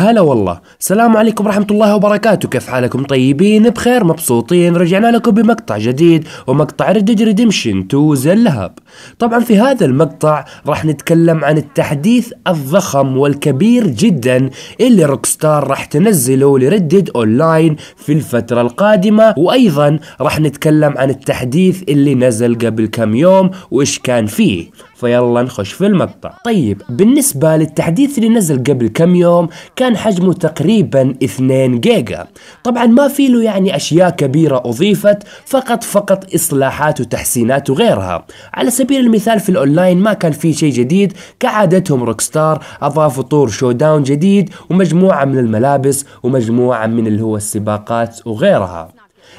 هلا والله السلام عليكم ورحمة الله وبركاته كيف حالكم طيبين بخير مبسوطين رجعنا لكم بمقطع جديد ومقطع ردد ريديمشن تو ذا اللهب طبعا في هذا المقطع راح نتكلم عن التحديث الضخم والكبير جدا اللي روكستار راح تنزله لردد اونلاين في الفترة القادمة وايضا راح نتكلم عن التحديث اللي نزل قبل كم يوم وايش كان فيه فيلا نخش في المقطع طيب بالنسبة للتحديث اللي نزل قبل كم يوم كان كان حجمه تقريبا 2 جيجا طبعا ما في له يعني أشياء كبيرة أضيفت فقط فقط إصلاحات وتحسينات وغيرها على سبيل المثال في الأونلاين ما كان في شيء جديد كعادتهم روكستار أضافوا طور شوداون جديد ومجموعة من الملابس ومجموعة من اللي هو السباقات وغيرها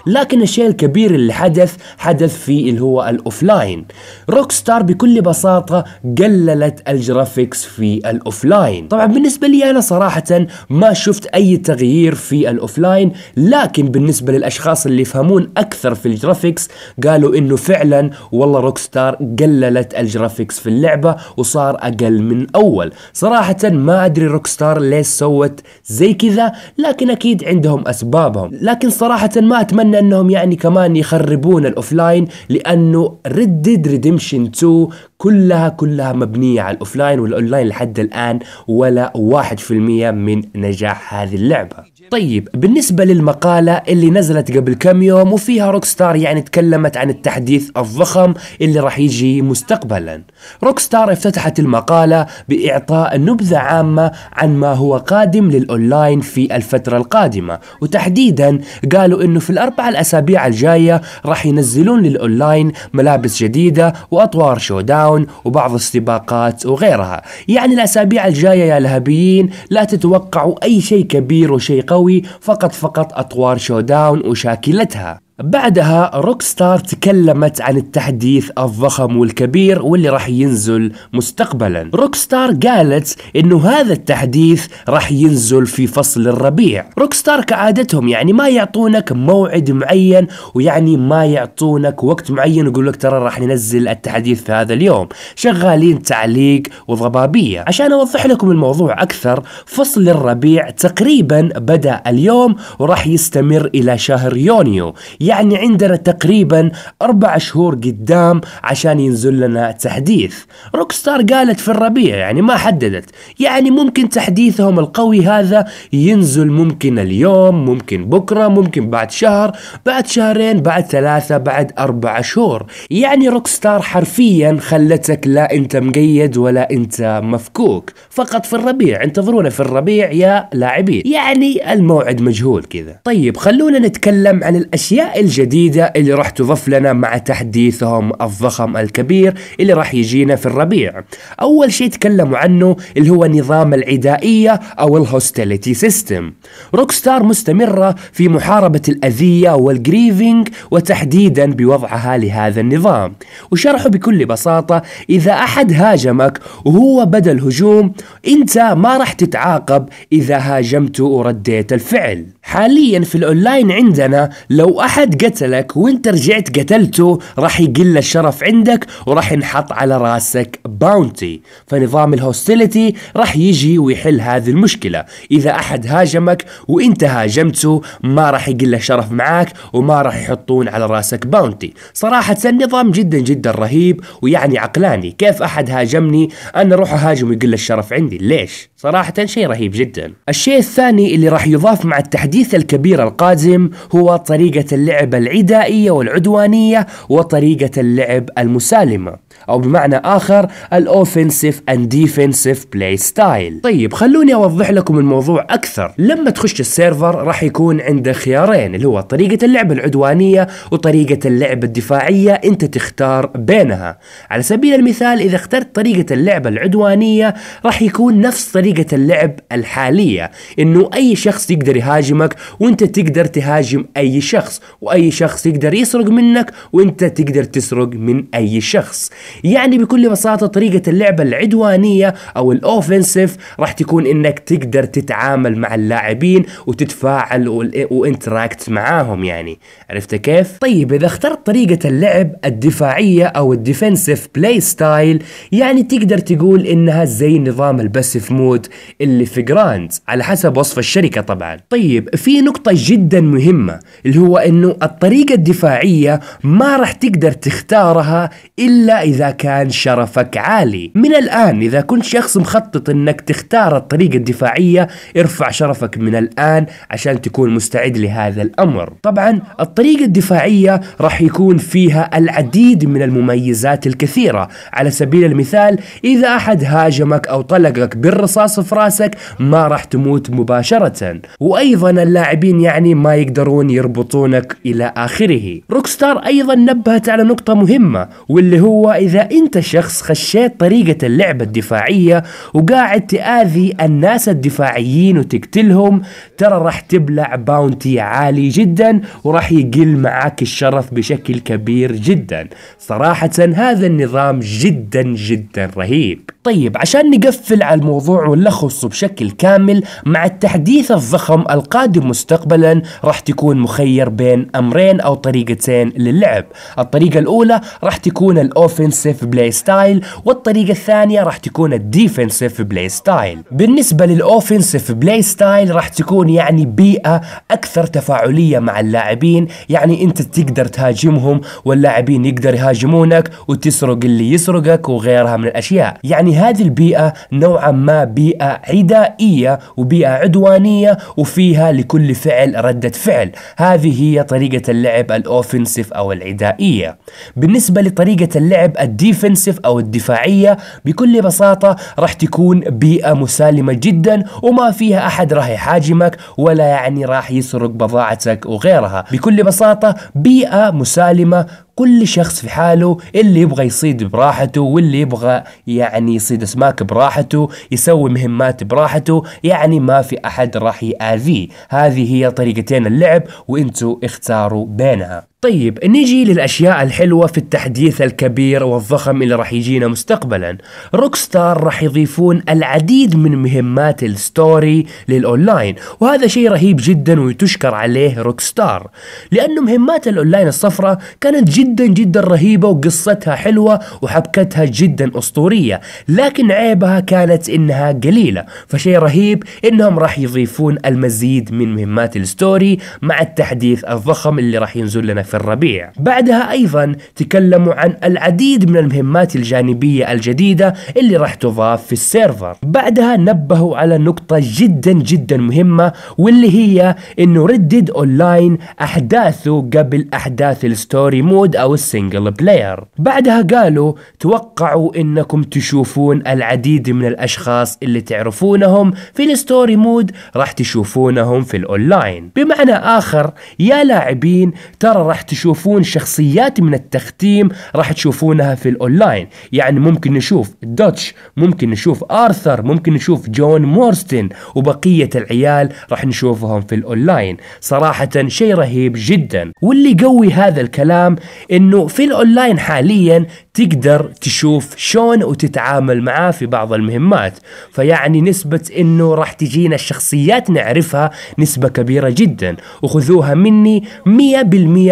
لكن الشيء الكبير اللي حدث حدث في اللي هو الاوفلاين روك ستار بكل بساطة قللت الجرافيكس في الاوفلاين طبعا بالنسبة لي انا صراحة ما شفت اي تغيير في الاوفلاين لكن بالنسبة للاشخاص اللي يفهمون اكثر في الجرافيكس قالوا انه فعلا والله روك ستار قللت الجرافيكس في اللعبة وصار اقل من اول صراحة ما ادري روك ستار ليش سوت زي كذا لكن اكيد عندهم اسبابهم لكن صراحة ما اتمنى اتمنى انهم يعني كمان يخربون الاوفلاين لانه ريدد ريديمشن 2 كلها كلها مبنيه على الاوفلاين والاونلاين لحد الان ولا 1% من نجاح هذه اللعبه طيب بالنسبة للمقالة اللي نزلت قبل كم يوم وفيها روكستار يعني تكلمت عن التحديث الضخم اللي راح يجي مستقبلا روكستار افتتحت المقالة بإعطاء نبذة عامة عن ما هو قادم للأونلاين في الفترة القادمة وتحديدا قالوا أنه في الأربع الأسابيع الجاية راح ينزلون للأونلاين ملابس جديدة وأطوار شوداون وبعض السباقات وغيرها يعني الأسابيع الجاية يا لهبيين لا تتوقعوا أي شيء كبير وشيء قوي قوي فقط فقط أطوار شوداون وشاكلتها بعدها روكستار تكلمت عن التحديث الضخم والكبير واللي راح ينزل مستقبلا روكستار قالت انه هذا التحديث راح ينزل في فصل الربيع روكستار كعادتهم يعني ما يعطونك موعد معين ويعني ما يعطونك وقت معين يقول لك ترى راح ننزل التحديث في هذا اليوم شغالين تعليق وضبابية عشان اوضح لكم الموضوع اكثر فصل الربيع تقريبا بدأ اليوم وراح يستمر الى شهر يونيو يعني يعني عندنا تقريبا أربع شهور قدام عشان ينزل لنا تحديث روكستار قالت في الربيع يعني ما حددت يعني ممكن تحديثهم القوي هذا ينزل ممكن اليوم ممكن بكرة ممكن بعد شهر بعد شهرين بعد ثلاثة بعد أربع شهور يعني روكستار حرفيا خلتك لا أنت مقيد ولا أنت مفكوك فقط في الربيع انتظرونا في الربيع يا لاعبين يعني الموعد مجهول كذا طيب خلونا نتكلم عن الأشياء الجديدة اللي راح تضاف لنا مع تحديثهم الضخم الكبير اللي راح يجينا في الربيع أول شيء تكلموا عنه اللي هو نظام العدائية أو الهوستيليتي سيستم روكستار مستمرة في محاربة الأذية والجريفينج وتحديدا بوضعها لهذا النظام وشرحه بكل بساطة إذا أحد هاجمك وهو بدأ الهجوم أنت ما راح تتعاقب إذا هاجمته ورديت الفعل حاليا في الأونلاين عندنا لو أحد حد قتلك وانت رجعت قتلته راح يقل الشرف عندك وراح ينحط على راسك باونتي فنظام الهوستيليتي راح يجي ويحل هذه المشكلة إذا أحد هاجمك وانت هاجمته ما راح يقل الشرف معاك وما راح يحطون على راسك باونتي صراحة نظام جدا جدا رهيب ويعني عقلاني كيف أحد هاجمني أنا أروح أهاجم ويقل الشرف عندي ليش صراحة شيء رهيب جدا الشيء الثاني اللي راح يضاف مع التحديث الكبير القادم هو طريقة اللعب اللعب العدائية والعدوانية وطريقة اللعب المسالمة أو بمعنى آخر الأوفنسيف أند ديفنسيف بلاي ستايل طيب خلوني أوضح لكم الموضوع أكثر لما تخش السيرفر راح يكون عندك خيارين اللي هو طريقة اللعب العدوانية وطريقة اللعب الدفاعية أنت تختار بينها على سبيل المثال إذا اخترت طريقة اللعب العدوانية راح يكون نفس طريقة اللعب الحالية إنه أي شخص يقدر يهاجمك وأنت تقدر تهاجم أي شخص واي شخص يقدر يسرق منك وانت تقدر تسرق من اي شخص يعني بكل بساطه طريقه اللعبه العدوانيه او الاوفنسيف راح تكون انك تقدر تتعامل مع اللاعبين وتتفاعل وانتراكت معاهم يعني عرفت كيف طيب اذا اخترت طريقه اللعب الدفاعيه او الديفنسيف بلاي ستايل يعني تقدر تقول انها زي نظام الباسيف مود اللي في جراندز على حسب وصف الشركه طبعا طيب في نقطه جدا مهمه اللي هو انه انه الطريقة الدفاعية ما راح تقدر تختارها الا اذا كان شرفك عالي من الان اذا كنت شخص مخطط انك تختار الطريقة الدفاعية ارفع شرفك من الان عشان تكون مستعد لهذا الامر طبعا الطريقة الدفاعية راح يكون فيها العديد من المميزات الكثيرة على سبيل المثال اذا احد هاجمك او طلقك بالرصاص في راسك ما راح تموت مباشرة وايضا اللاعبين يعني ما يقدرون يربطونك إلى آخره روكستار أيضا نبهت على نقطة مهمة واللي هو إذا أنت شخص خشيت طريقة اللعبة الدفاعية وقاعد تآذي الناس الدفاعيين وتقتلهم ترى راح تبلع باونتي عالي جدا وراح يقل معاك الشرف بشكل كبير جدا صراحة هذا النظام جدا جدا رهيب طيب عشان نقفل على الموضوع ونلخصه بشكل كامل مع التحديث الضخم القادم مستقبلا راح تكون مخير بين امرين او طريقتين للعب الطريقة الاولى راح تكون الاوفنسيف بلاي ستايل والطريقة الثانية راح تكون الديفنسيف بلاي ستايل بالنسبة للاوفنسيف بلاي ستايل راح تكون يعني بيئة اكثر تفاعلية مع اللاعبين يعني انت تقدر تهاجمهم واللاعبين يقدر يهاجمونك وتسرق اللي يسرقك وغيرها من الاشياء يعني يعني هذه البيئة نوعا ما بيئة عدائية وبيئة عدوانية وفيها لكل فعل ردة فعل هذه هي طريقة اللعب الأوفنسيف أو العدائية بالنسبة لطريقة اللعب الديفنسيف أو الدفاعية بكل بساطة راح تكون بيئة مسالمة جدا وما فيها أحد راح يحاجمك ولا يعني راح يسرق بضاعتك وغيرها بكل بساطة بيئة مسالمة كل شخص في حاله اللي يبغى يصيد براحته واللي يبغى يعني يصيد اسماك براحته يسوي مهمات براحته يعني ما في احد راح ياذيه هذه هي طريقتين اللعب وانتوا اختاروا بينها طيب نجي للأشياء الحلوة في التحديث الكبير والضخم اللي راح يجينا مستقبلا روكستار راح يضيفون العديد من مهمات الستوري للأونلاين وهذا شيء رهيب جدا وتشكر عليه روكستار لأن مهمات الأونلاين الصفراء كانت جدا جدا رهيبة وقصتها حلوة وحبكتها جدا أسطورية لكن عيبها كانت إنها قليلة فشيء رهيب إنهم راح يضيفون المزيد من مهمات الستوري مع التحديث الضخم اللي راح ينزل لنا في الربيع بعدها أيضا تكلموا عن العديد من المهمات الجانبية الجديدة اللي راح تضاف في السيرفر بعدها نبهوا على نقطة جدا جدا مهمة واللي هي انه ردد اونلاين احداثه قبل احداث الستوري مود او السنجل بلاير بعدها قالوا توقعوا انكم تشوفون العديد من الاشخاص اللي تعرفونهم في الستوري مود راح تشوفونهم في الاونلاين بمعنى اخر يا لاعبين ترى راح راح تشوفون شخصيات من التختيم راح تشوفونها في الاونلاين يعني ممكن نشوف دوتش ممكن نشوف ارثر ممكن نشوف جون مورستن وبقية العيال راح نشوفهم في الاونلاين صراحة شيء رهيب جدا واللي قوي هذا الكلام انه في الاونلاين حاليا تقدر تشوف شون وتتعامل معاه في بعض المهمات فيعني نسبة انه راح تجينا الشخصيات نعرفها نسبة كبيرة جدا وخذوها مني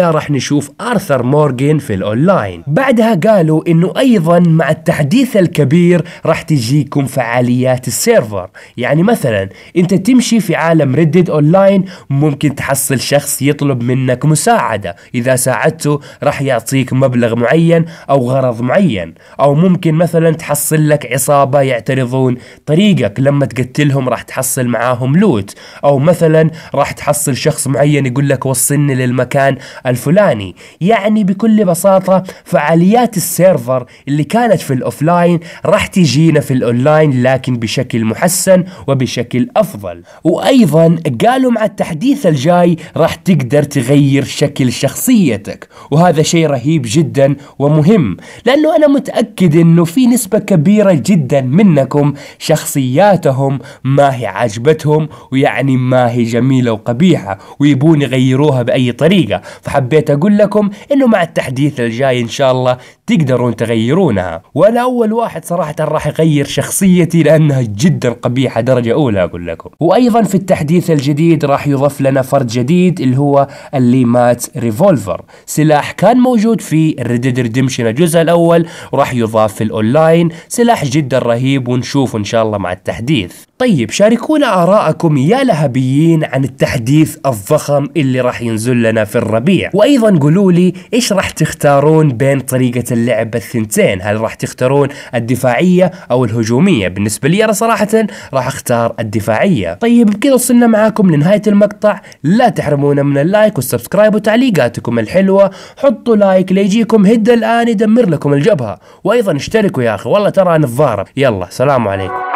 100% راح نشوف ارثر مورغين في الاونلاين بعدها قالوا انه ايضا مع التحديث الكبير راح تجيكم فعاليات السيرفر يعني مثلا انت تمشي في عالم ريدد اونلاين ممكن تحصل شخص يطلب منك مساعدة اذا ساعدته راح يعطيك مبلغ معين او غرض مرض معين أو ممكن مثلا تحصل لك عصابة يعترضون طريقك لما تقتلهم راح تحصل معاهم لوت أو مثلا راح تحصل شخص معين يقول لك وصلني للمكان الفلاني يعني بكل بساطة فعاليات السيرفر اللي كانت في الأوفلاين راح تجينا في الأونلاين لكن بشكل محسن وبشكل أفضل وأيضا قالوا مع التحديث الجاي راح تقدر تغير شكل شخصيتك وهذا شيء رهيب جدا ومهم لأنه أنا متأكد أنه في نسبة كبيرة جدا منكم شخصياتهم ما هي عاجبتهم ويعني ما هي جميلة وقبيحة ويبون يغيروها بأي طريقة فحبيت أقول لكم أنه مع التحديث الجاي إن شاء الله تقدرون تغيرونها وأنا أول واحد صراحة راح يغير شخصيتي لأنها جدا قبيحة درجة أولى أقول لكم وأيضا في التحديث الجديد راح يضاف لنا فرد جديد اللي هو الليمات ريفولفر سلاح كان موجود في ريدد ريدمشن الجزء الاول وراح يضاف في الاونلاين سلاح جدا رهيب ونشوفه ان شاء الله مع التحديث طيب شاركونا آراءكم يا لهبيين عن التحديث الضخم اللي راح ينزل لنا في الربيع وأيضا قولوا لي إيش راح تختارون بين طريقة اللعب الثنتين هل راح تختارون الدفاعية أو الهجومية بالنسبة لي أنا صراحة راح أختار الدفاعية طيب بكذا وصلنا معاكم لنهاية المقطع لا تحرمونا من اللايك والسبسكرايب وتعليقاتكم الحلوة حطوا لايك ليجيكم هدى الآن يدمر لكم لكم الجبهة وأيضا اشتركوا يا أخي والله ترى أنا يلا سلام عليكم